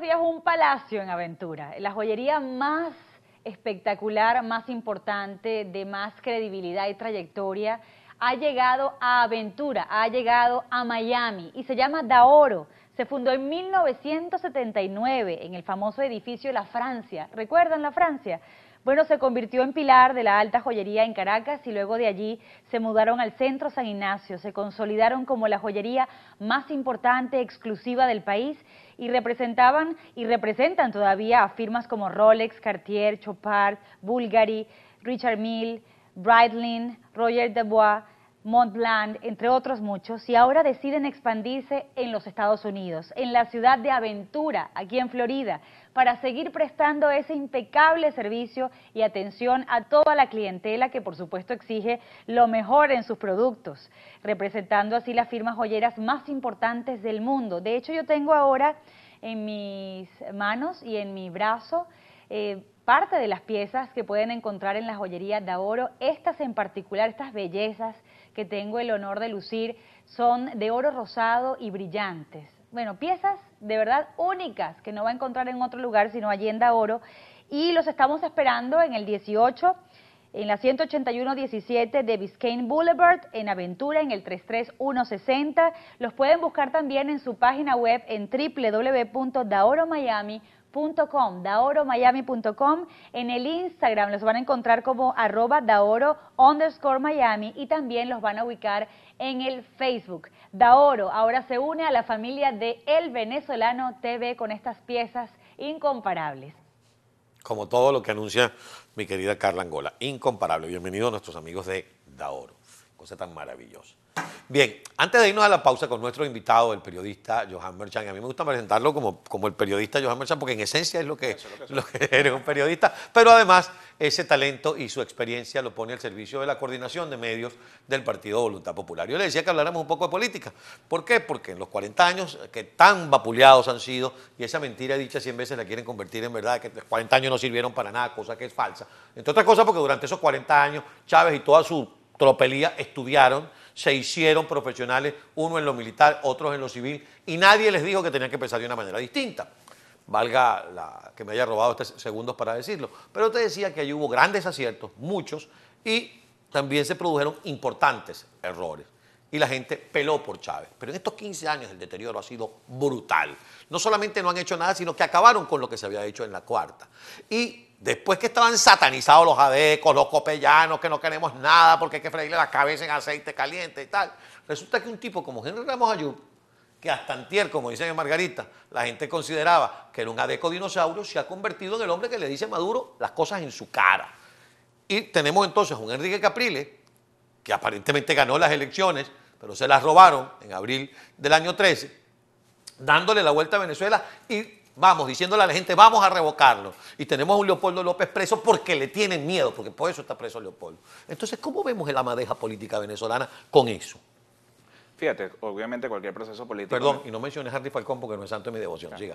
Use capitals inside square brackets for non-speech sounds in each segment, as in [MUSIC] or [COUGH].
días un palacio en Aventura, la joyería más espectacular, más importante, de más credibilidad y trayectoria, ha llegado a Aventura, ha llegado a Miami y se llama Daoro. Se fundó en 1979 en el famoso edificio La Francia. ¿Recuerdan La Francia? Bueno, se convirtió en pilar de la alta joyería en Caracas y luego de allí se mudaron al centro San Ignacio, se consolidaron como la joyería más importante, exclusiva del país y representaban y representan todavía a firmas como Rolex, Cartier, Chopard, Bulgari, Richard Mille, Breitling, Roger Dubois, Mont entre otros muchos, y ahora deciden expandirse en los Estados Unidos, en la ciudad de Aventura, aquí en Florida, para seguir prestando ese impecable servicio y atención a toda la clientela que por supuesto exige lo mejor en sus productos, representando así las firmas joyeras más importantes del mundo. De hecho, yo tengo ahora en mis manos y en mi brazo eh, parte de las piezas que pueden encontrar en la joyería oro, Estas en particular, estas bellezas que tengo el honor de lucir, son de oro rosado y brillantes. Bueno, piezas de verdad únicas que no va a encontrar en otro lugar sino allí en Daoro. Y los estamos esperando en el 18, en la 181-17 de Biscayne Boulevard, en Aventura, en el 33160. Los pueden buscar también en su página web en www.daoromiami.com daoromiami.com, En el Instagram los van a encontrar como arroba daoro underscore Miami y también los van a ubicar en el Facebook. Daoro ahora se une a la familia de El Venezolano TV con estas piezas incomparables. Como todo lo que anuncia mi querida Carla Angola, incomparable. Bienvenidos nuestros amigos de Daoro cosa tan maravillosa. Bien, antes de irnos a la pausa con nuestro invitado, el periodista Johan Merchan, a mí me gusta presentarlo como, como el periodista Johan Merchan, porque en esencia es lo que, es lo que, [LAUGHS] eres un periodista, pero además ese talento y su experiencia lo pone al servicio de la coordinación de medios del Partido Voluntad Popular. Yo le decía que habláramos un poco de política. ¿Por qué? Porque en los 40 años que tan vapuleados han sido, y esa mentira dicha 100 veces la quieren convertir en verdad, que 40 años no sirvieron para nada, cosa que es falsa. Entre otras cosas porque durante esos 40 años Chávez y toda su tropelía estudiaron, se hicieron profesionales, uno en lo militar, otros en lo civil, y nadie les dijo que tenían que pensar de una manera distinta. Valga la, que me haya robado estos segundos para decirlo. Pero te decía que allí hubo grandes aciertos, muchos, y también se produjeron importantes errores. Y la gente peló por Chávez. Pero en estos 15 años el deterioro ha sido brutal. No solamente no han hecho nada, sino que acabaron con lo que se había hecho en la cuarta. Y Después que estaban satanizados los adecos, los copellanos, que no queremos nada porque hay que freírle la cabeza en aceite caliente y tal. Resulta que un tipo como Henry Ramos Ayub, que hasta antier, como dicen en Margarita, la gente consideraba que era un adeco dinosaurio, se ha convertido en el hombre que le dice a Maduro las cosas en su cara. Y tenemos entonces a un Enrique Capriles, que aparentemente ganó las elecciones, pero se las robaron en abril del año 13, dándole la vuelta a Venezuela y Vamos, diciéndole a la gente, vamos a revocarlo. Y tenemos a Leopoldo López preso porque le tienen miedo, porque por eso está preso Leopoldo. Entonces, ¿cómo vemos la madeja política venezolana con eso? Fíjate, obviamente cualquier proceso político. Perdón, y no menciones a Falcón porque no es santo de mi devoción, siga.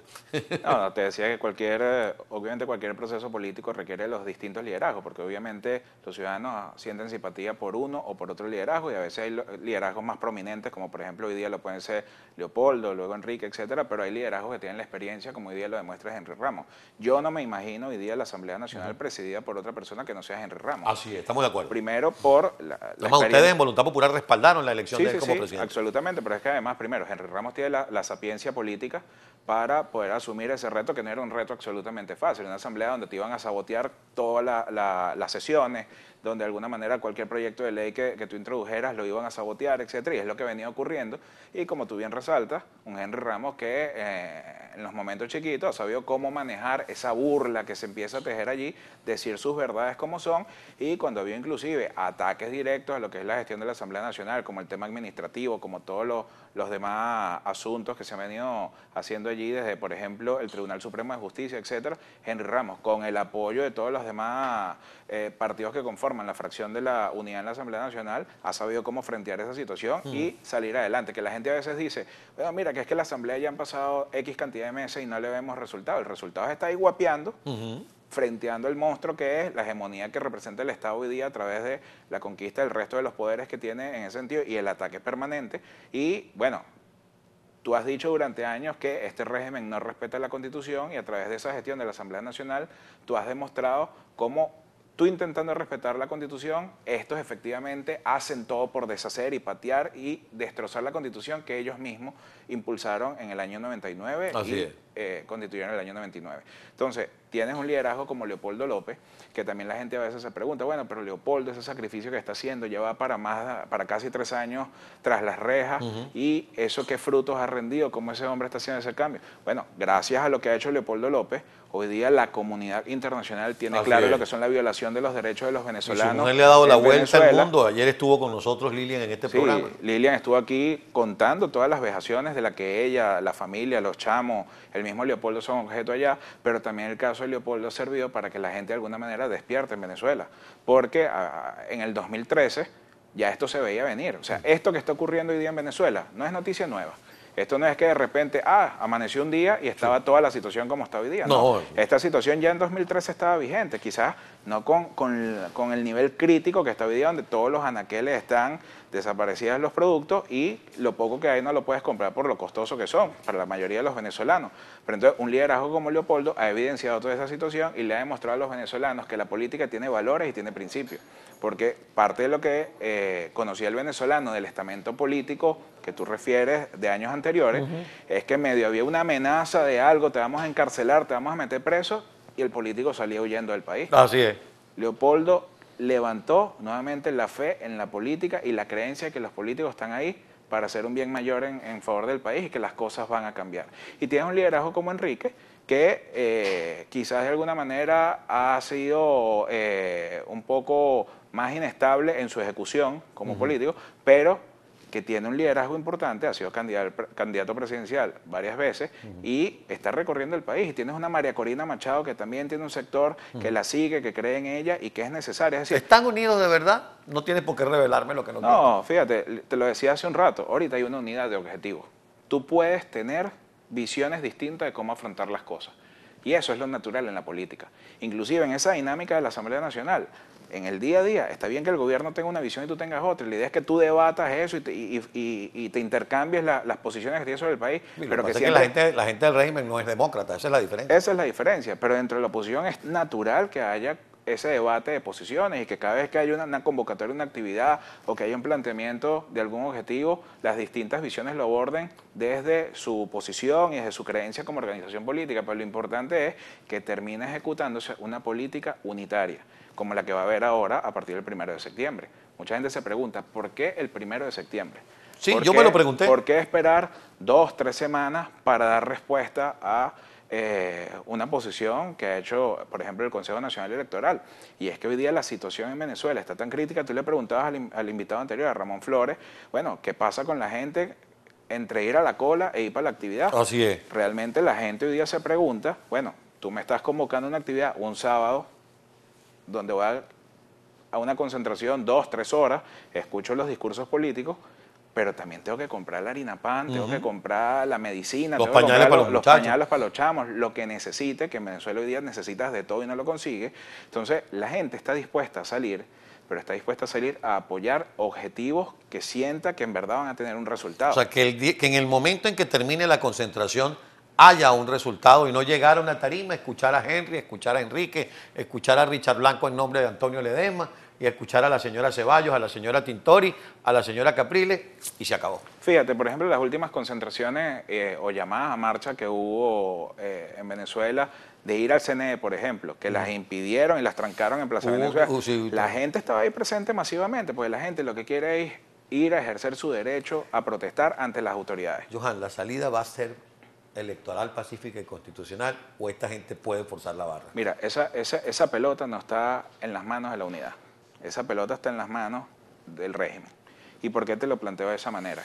No, te decía que cualquier, eh, obviamente cualquier proceso político requiere los distintos liderazgos, porque obviamente los ciudadanos sienten simpatía por uno o por otro liderazgo, y a veces hay liderazgos más prominentes, como por ejemplo hoy día lo pueden ser Leopoldo, luego Enrique, etcétera, pero hay liderazgos que tienen la experiencia, como hoy día lo demuestra Henry Ramos. Yo no me imagino hoy día la Asamblea Nacional presidida por otra persona que no sea Henry Ramos. Así es, estamos de acuerdo. Primero por la. la ustedes en Voluntad Popular respaldaron la elección de él como presidente absolutamente, pero es que además, primero, Henry Ramos tiene la, sapiencia política para poder asumir ese reto, que no era un reto absolutamente fácil, una asamblea donde te iban a sabotear todas las sesiones, donde de alguna manera cualquier proyecto de ley que, tú introdujeras lo iban a sabotear, etcétera, y es lo que venía ocurriendo. Y como tú bien resaltas, un Henry Ramos que eh, en los momentos chiquitos ha sabido cómo manejar esa burla que se empieza a tejer allí, decir sus verdades como son, y cuando había inclusive ataques directos a lo que es la gestión de la Asamblea Nacional, como el tema administrativo, como todos los, demás asuntos que se han venido haciendo allí desde, por ejemplo, el Tribunal Supremo de Justicia, etcétera, Henry Ramos, con el apoyo de todos los demás eh, partidos que conforman la fracción de la unidad en la Asamblea Nacional ha sabido cómo frentear esa situación mm. y salir adelante. Que la gente a veces dice, bueno, mira, que es que la Asamblea ya han pasado X cantidad de meses y no le vemos resultado. El resultado está ahí guapeando. frenteando el monstruo que es la hegemonía que representa el Estado hoy día a través de la conquista del resto de los poderes que tiene en ese sentido y el ataque permanente. Y bueno, tú has dicho durante años que este régimen no respeta la Constitución y a través de esa gestión de la Asamblea Nacional tú has demostrado cómo tú intentando respetar la constitución, estos efectivamente hacen todo por deshacer y patear y destrozar la constitución que ellos mismos impulsaron en el año 99. Así es eh, constituyeron el año 99. Entonces, tienes un liderazgo como Leopoldo López, que también la gente a veces se pregunta, bueno, pero Leopoldo, ese sacrificio que está haciendo, lleva para, más, para casi tres años tras las rejas, y eso qué frutos ha rendido, cómo ese hombre está haciendo ese cambio. Bueno, gracias a lo que ha hecho Leopoldo López, hoy día la comunidad internacional tiene claro lo que son la violación de los derechos de los venezolanos. No le ha dado la vuelta al mundo, ayer estuvo con nosotros Lilian en este sí, programa. Lilian estuvo aquí contando todas las vejaciones de la que ella, la familia, los chamos, el el mismo Leopoldo son objeto allá, pero también el caso de Leopoldo ha servido para que la gente de alguna manera despierte en Venezuela, porque ah, en el 2013 ya esto se veía venir. O sea, esto que está ocurriendo hoy día en Venezuela no es noticia nueva. Esto no es que de repente, ah, amaneció un día y estaba toda la situación como está hoy día. No. Esta situación ya en 2013 estaba vigente, quizás no con, con, el nivel crítico que está hoy día, donde todos los anaqueles están desaparecían los productos y lo poco que hay no lo puedes comprar por lo costoso que son para la mayoría de los venezolanos. Pero entonces un liderazgo como Leopoldo ha evidenciado toda esa situación y le ha demostrado a los venezolanos que la política tiene valores y tiene principios. Porque parte de lo que eh, conocía el venezolano del estamento político que tú refieres de años anteriores es que medio había una amenaza de algo, te vamos a encarcelar, te vamos a meter preso y el político salía huyendo del país. Así es. Leopoldo levantó nuevamente la fe en la política y la creencia de que los políticos están ahí para hacer un bien mayor en, favor del país y que las cosas van a cambiar. Y tienes un liderazgo como Enrique, que eh, quizás de alguna manera ha sido eh, un poco más inestable en su ejecución como político, pero que tiene un liderazgo importante, ha sido candidato presidencial varias veces y está recorriendo el país. Y tienes una María Corina Machado que también tiene un sector que la sigue, que cree en ella y que es necesaria. ¿Están unidos de verdad? No tienes por qué revelarme lo que no No, fíjate, te lo decía hace un rato, ahorita hay una unidad de objetivos. Tú puedes tener visiones distintas de cómo afrontar las cosas. Y eso es lo natural en la política. Inclusive en esa dinámica de la Asamblea Nacional, en el día a día, está bien que el gobierno tenga una visión y tú tengas otra. La idea es que tú debatas eso y te, intercambies las posiciones que tienes sobre el país. pero que, la, gente, la gente del régimen no es demócrata, esa es la diferencia. Esa es la diferencia, pero dentro de la oposición es natural que haya ese debate de posiciones y que cada vez que hay una, una, convocatoria, una actividad o que haya un planteamiento de algún objetivo, las distintas visiones lo aborden desde su posición y desde su creencia como organización política. Pero lo importante es que termine ejecutándose una política unitaria como la que va a haber ahora a partir del primero de septiembre. Mucha gente se pregunta, ¿por qué el primero de septiembre? Sí, yo me lo pregunté. ¿Por qué esperar dos, tres semanas para dar respuesta a eh, una posición que ha hecho, por ejemplo, el Consejo Nacional Electoral? Y es que hoy día la situación en Venezuela está tan crítica. Tú le preguntabas al, invitado anterior, a Ramón Flores, bueno, ¿qué pasa con la gente entre ir a la cola e ir para la actividad? Así es. Realmente la gente hoy día se pregunta, bueno, tú me estás convocando a una actividad un sábado donde voy a, una concentración dos, tres horas, escucho los discursos políticos, pero también tengo que comprar la harina pan, tengo que comprar la medicina, los pañales para los, chamos, lo que necesite, que en Venezuela hoy día necesitas de todo y no lo consigue. Entonces, la gente está dispuesta a salir, pero está dispuesta a salir a apoyar objetivos que sienta que en verdad van a tener un resultado. O sea, que en el momento en que termine la concentración, haya un resultado y no llegar a una tarima, escuchar a Henry, escuchar a Enrique, escuchar a Richard Blanco en nombre de Antonio Ledema, y escuchar a la señora Ceballos, a la señora Tintori, a la señora Capriles y se acabó. Fíjate, por ejemplo, las últimas concentraciones eh, o llamadas a marcha que hubo eh, en Venezuela de ir al CNE, por ejemplo, que las impidieron y las trancaron en Plaza Venezuela. Uh, la gente estaba ahí presente masivamente, porque la gente lo que quiere es ir a ejercer su derecho a protestar ante las autoridades. Johan, la salida va a ser electoral pacífica y constitucional o esta gente puede forzar la barra? Mira, esa, esa, pelota no está en las manos de la unidad. Esa pelota está en las manos del régimen. ¿Y por qué te lo planteo de esa manera?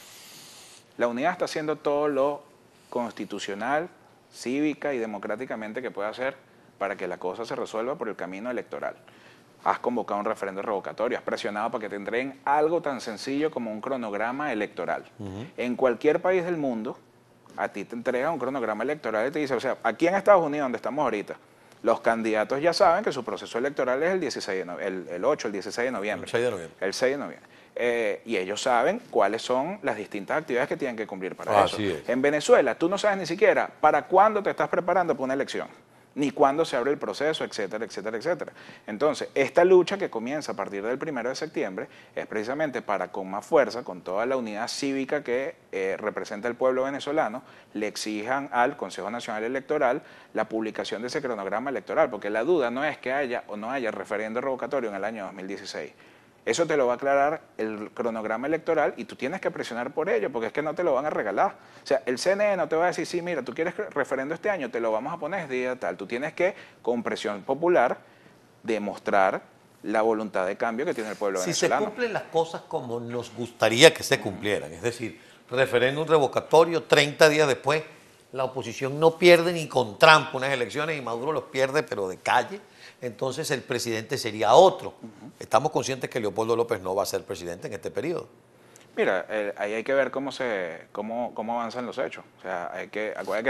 La unidad está haciendo todo lo constitucional, cívica y democráticamente que puede hacer para que la cosa se resuelva por el camino electoral. Has convocado un referendo revocatorio, has presionado para que te entreguen algo tan sencillo como un cronograma electoral. En cualquier país del mundo, a ti te entregan un cronograma electoral y te dice, o sea, aquí en Estados Unidos, donde estamos ahorita, los candidatos ya saben que su proceso electoral es el, 16 el, 8, el 16 de noviembre. El 6 de noviembre. El 6 de noviembre. Eh, y ellos saben cuáles son las distintas actividades que tienen que cumplir para ah, eso. Así es. En Venezuela, tú no sabes ni siquiera para cuándo te estás preparando para una elección ni cuándo se abre el proceso, etcétera, etcétera, etcétera. Entonces, esta lucha que comienza a partir del primero de septiembre es precisamente para con más fuerza, con toda la unidad cívica que eh, representa el pueblo venezolano, le exijan al Consejo Nacional Electoral la publicación de ese cronograma electoral, porque la duda no es que haya o no haya referendo revocatorio en el año 2016. Eso te lo va a aclarar el cronograma electoral y tú tienes que presionar por ello, porque es que no te lo van a regalar. O sea, el CNE no te va a decir, sí, mira, tú quieres referendo este año, te lo vamos a poner día tal. Tú tienes que, con presión popular, demostrar la voluntad de cambio que tiene el pueblo venezolano. se cumplen las cosas como nos gustaría que se cumplieran, es decir, referéndum revocatorio 30 días después, la oposición no pierde ni con Trump unas elecciones y Maduro los pierde, pero de calle entonces el presidente sería otro. Estamos conscientes que Leopoldo López no va a ser presidente en este periodo. Mira, ahí hay que ver cómo se cómo, cómo avanzan los hechos. La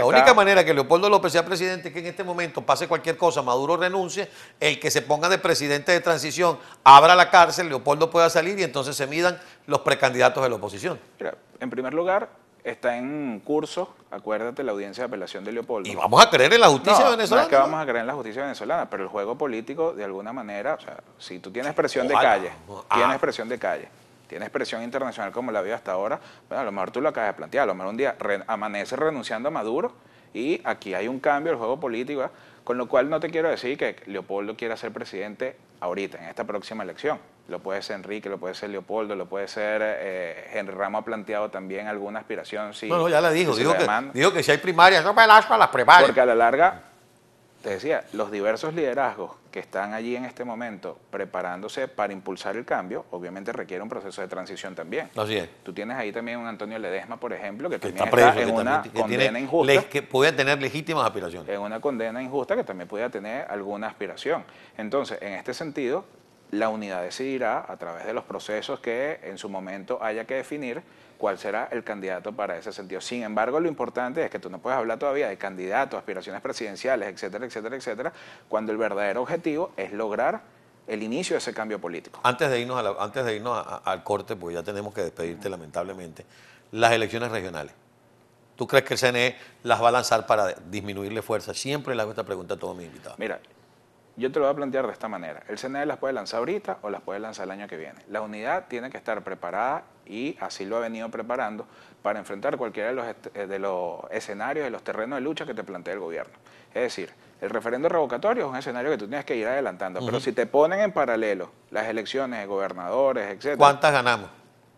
única manera que Leopoldo López sea presidente es que en este momento pase cualquier cosa, Maduro renuncie, el que se ponga de presidente de transición abra la cárcel, Leopoldo pueda salir y entonces se midan los precandidatos de la oposición. Mira, en primer lugar, está en curso, acuérdate, la audiencia de apelación de Leopoldo. Y vamos a creer en la justicia venezolana. No que vamos a creer en la justicia venezolana, pero el juego político, de alguna manera, si tú tienes presión de calle, ah. tienes presión de calle, tienes presión internacional como la había hasta ahora, a lo mejor tú lo acabas de plantear, a lo mejor un día amanece renunciando a Maduro y aquí hay un cambio el juego político, ¿eh? con lo cual no te quiero decir que Leopoldo quiera ser presidente ahorita, en esta próxima elección. Lo puede ser Enrique, lo puede ser Leopoldo, lo puede ser eh, Henry Ramos ha planteado también alguna aspiración. Si, no, no, ya la dijo, dijo, que, si hay primarias, no lasco a las primarias. Porque a la larga te decía, los diversos liderazgos que están allí en este momento preparándose para impulsar el cambio, obviamente requiere un proceso de transición también. Así es. Tú tienes ahí también un Antonio Ledesma, por ejemplo, que, también está, en una condena injusta. que podía tener legítimas aspiraciones. En una condena injusta que también puede tener alguna aspiración. Entonces, en este sentido, la unidad decidirá a través de los procesos que en su momento haya que definir cuál será el candidato para ese sentido. Sin embargo, lo importante es que tú no puedes hablar todavía de candidatos, aspiraciones presidenciales, etcétera, etcétera, etcétera, cuando el verdadero objetivo es lograr el inicio de ese cambio político. Antes de irnos, antes de irnos al corte, pues ya tenemos que despedirte lamentablemente, las elecciones regionales. ¿Tú crees que el CNE las va a lanzar para disminuirle fuerza? Siempre le hago esta pregunta a todos mis invitados. Mira, yo te lo voy a plantear de esta manera. El CNE las puede lanzar ahorita o las puede lanzar el año que viene. La unidad tiene que estar preparada y así lo ha venido preparando para enfrentar cualquiera de los, eh, escenarios, de los terrenos de lucha que te plantea el gobierno. Es decir, el referendo revocatorio es un escenario que tú tienes que ir adelantando, pero si te ponen en paralelo las elecciones de gobernadores, etc. ¿Cuántas ganamos?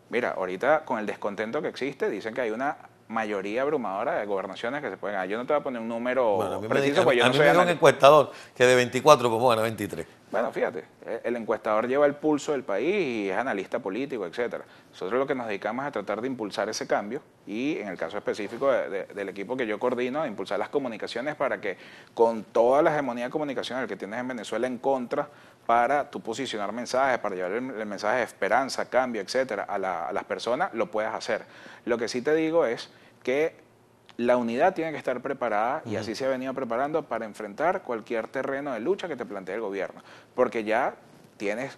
Mira, ahorita con el descontento que existe, dicen que hay una mayoría abrumadora de gobernaciones que se pueden Yo no te voy a poner un número preciso, porque yo no soy un encuestador que de 24 pues bueno, 23. Bueno, fíjate, eh, el encuestador lleva el pulso del país y es analista político, etcétera. Nosotros lo que nos dedicamos es a tratar de impulsar ese cambio y, en el caso específico del equipo que yo coordino, a impulsar las comunicaciones para que, con toda la hegemonía comunicación que tienes en Venezuela en contra, para tu posicionar mensajes, para llevar el, mensaje de esperanza, cambio, etcétera, a, a las personas, lo puedas hacer. Lo que sí te digo es que la unidad tiene que estar preparada y así se ha venido preparando para enfrentar cualquier terreno de lucha que te plantee el gobierno, porque ya tienes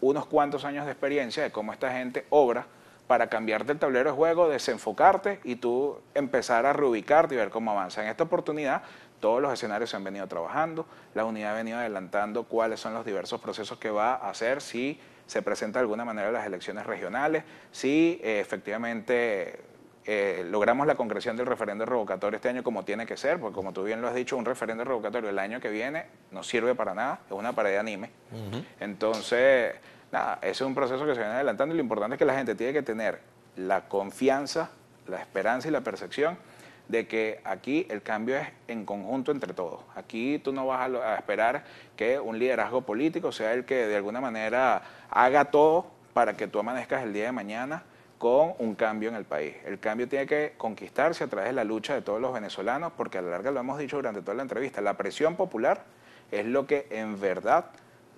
unos cuantos años de experiencia de cómo esta gente obra para cambiarte el tablero de juego, desenfocarte y tú empezar a reubicarte y ver cómo avanza. En esta oportunidad todos los escenarios se han venido trabajando, la unidad ha venido adelantando cuáles son los diversos procesos que va a hacer si se presenta de alguna manera las elecciones regionales, si eh, efectivamente eh, logramos la concreción del referendo revocatorio este año como tiene que ser, porque como tú bien lo has dicho, un referendo revocatorio el año que viene no sirve para nada, es una pared de anime. Entonces, nada, ese es un proceso que se viene adelantando y lo importante es que la gente tiene que tener la confianza, la esperanza y la percepción de que aquí el cambio es en conjunto entre todos. Aquí tú no vas a esperar que un liderazgo político sea el que de alguna manera haga todo para que tú amanezcas el día de mañana con un cambio en el país. El cambio tiene que conquistarse a través de la lucha de todos los venezolanos, porque a la larga lo hemos dicho durante toda la entrevista, la presión popular es lo que en verdad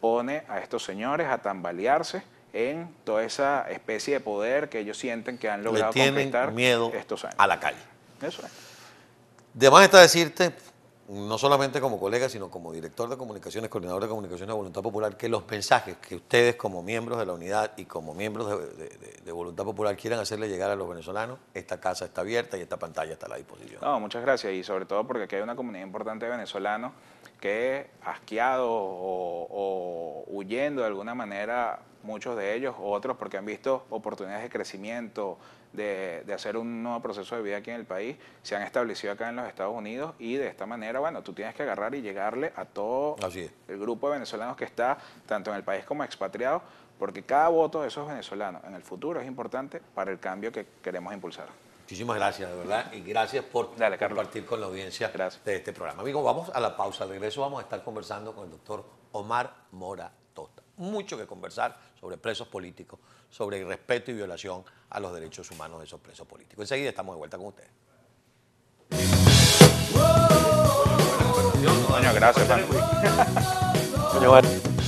pone a estos señores a tambalearse en toda esa especie de poder que ellos sienten que han logrado Le conquistar miedo estos años. a la calle. Eso es. De más está decirte no solamente como colega, sino como director de comunicaciones, coordinador de comunicaciones de Voluntad Popular, que los mensajes que ustedes como miembros de la unidad y como miembros de, Voluntad Popular quieran hacerle llegar a los venezolanos, esta casa está abierta y esta pantalla está a la disposición. No, muchas gracias y sobre todo porque aquí hay una comunidad importante de venezolanos que asqueados o, o huyendo de alguna manera, muchos de ellos, otros porque han visto oportunidades de crecimiento, de, hacer un nuevo proceso de vida aquí en el país, se han establecido acá en los Estados Unidos y de esta manera, bueno, tú tienes que agarrar y llegarle a todo el grupo de venezolanos que está tanto en el país como expatriados, porque cada voto de esos venezolanos en el futuro es importante para el cambio que queremos impulsar. Muchísimas gracias, de verdad, y gracias por compartir con la audiencia de este programa. Amigos, vamos a la pausa. Al regreso vamos a estar conversando con el doctor Omar Mora mucho que conversar sobre presos políticos, sobre el respeto y violación a los derechos humanos de esos presos políticos. Enseguida estamos de vuelta con ustedes. gracias,